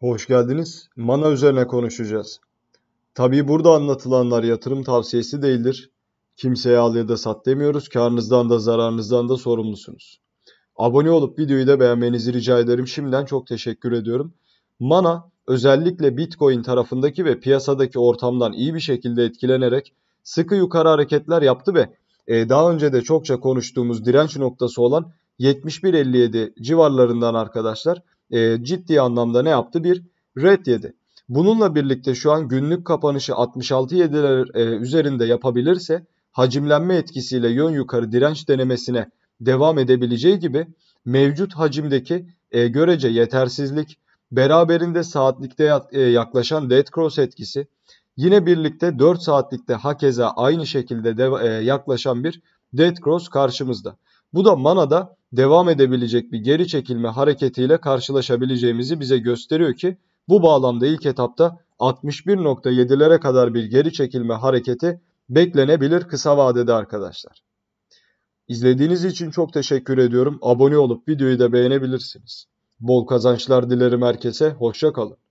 Hoş geldiniz. Mana üzerine konuşacağız. Tabii burada anlatılanlar yatırım tavsiyesi değildir. Kimseye al ya da sat demiyoruz. Karnınızdan da zararınızdan da sorumlusunuz. Abone olup videoyu da beğenmenizi rica ederim. Şimdiden çok teşekkür ediyorum. Mana özellikle Bitcoin tarafındaki ve piyasadaki ortamdan iyi bir şekilde etkilenerek sıkı yukarı hareketler yaptı ve e, daha önce de çokça konuştuğumuz direnç noktası olan 71.57 civarlarından arkadaşlar e, ciddi anlamda ne yaptı? Bir red yedi. Bununla birlikte şu an günlük kapanışı 66.7'ler e, üzerinde yapabilirse hacimlenme etkisiyle yön yukarı direnç denemesine devam edebileceği gibi mevcut hacimdeki e, görece yetersizlik, beraberinde saatlikte e, yaklaşan dead cross etkisi, yine birlikte 4 saatlikte hakeza aynı şekilde de, e, yaklaşan bir dead cross karşımızda. Bu da manada devam edebilecek bir geri çekilme hareketiyle karşılaşabileceğimizi bize gösteriyor ki bu bağlamda ilk etapta 61.7'lere kadar bir geri çekilme hareketi beklenebilir kısa vadede arkadaşlar. İzlediğiniz için çok teşekkür ediyorum. Abone olup videoyu da beğenebilirsiniz. Bol kazançlar dilerim herkese. Hoşça kalın.